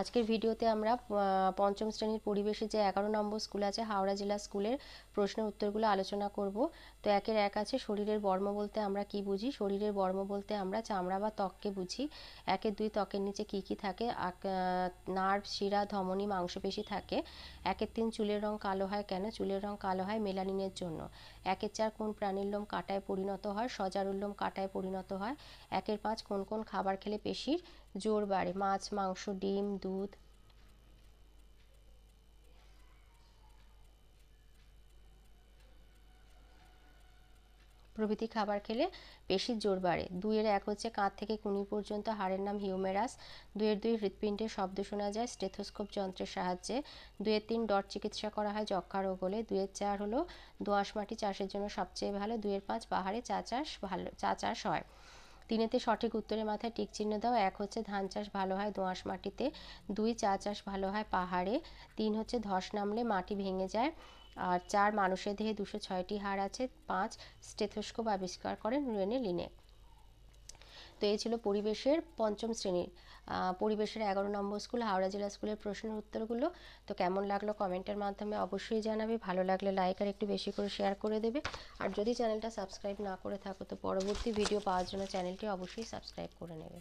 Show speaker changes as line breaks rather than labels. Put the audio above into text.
আজকের ভিডিওতে আমরা পঞ্চম শ্রেণীর পরিবেশে যে এগারো নম্বর স্কুল আছে হাওড়া জেলা স্কুলের প্রশ্নের উত্তরগুলো আলোচনা করব তো একের এক আছে শরীরের বর্ম বলতে আমরা কি বুঝি শরীরের বর্ম বলতে আমরা চামড়া বা ত্বককে বুঝি একের দুই ত্বকের নিচে কি কি থাকে নার্ভ শিরা ধমনী মাংসপেশি থাকে একের তিন চুলের রং কালো হয় কেন চুলের রং কালো হয় মেলানিনের জন্য একের চার কোন প্রাণীর লোম কাটায় পরিণত হয় সজারুল্লোম কাটায় পরিণত হয় একের পাঁচ কোন কোন খাবার খেলে পেশির জোর বাড়ে মাছ মাংস ডিম দুধ প্রভৃতি খাবার খেলে পেশির জোর বাড়ে দুইয়ের এক হচ্ছে কাঁধ থেকে কুনি পর্যন্ত হাড়ের নাম হিউমেরাস দুইয়ের দুই হৃৎপিণ্ডের শব্দ শোনা যায় স্টেথোস্কোপ যন্ত্রের সাহায্যে দুয়ের তিন ডট চিকিৎসা করা হয় যক্ষা রোগ হলে দুয়ের চার হলো দোঁয়াশ মাটি চাষের জন্য সবচেয়ে ভালো দুয়ের পাঁচ পাহাড়ে চা চাষ ভালো চা চাষ হয় তিনেতে সঠিক উত্তরের মাথায় টিক চিহ্ন দাও এক হচ্ছে ধান চাষ ভালো হয় দোঁয়াশ মাটিতে দুই চা চাষ ভালো হয় পাহাড়ে তিন হচ্ছে ধস নামলে মাটি ভেঙে যায় আর চার মানুষের দেহে দুশো ছয়টি হাড় আছে পাঁচ স্টেথোস্কোপ আবিষ্কার করেন রেনে লিনেক তো এই ছিল পরিবেশের পঞ্চম শ্রেণীর পরিবেশের এগারো নম্বর স্কুল হাওড়া জেলা স্কুলের প্রশ্নের উত্তরগুলো তো কেমন লাগলো কমেন্টের মাধ্যমে অবশ্যই জানাবে ভালো লাগলে লাইক আর একটু বেশি করে শেয়ার করে দেবে আর যদি চ্যানেলটা সাবস্ক্রাইব না করে থাকো তো পরবর্তী ভিডিও পাওয়ার জন্য চ্যানেলটি অবশ্যই সাবস্ক্রাইব করে নেবে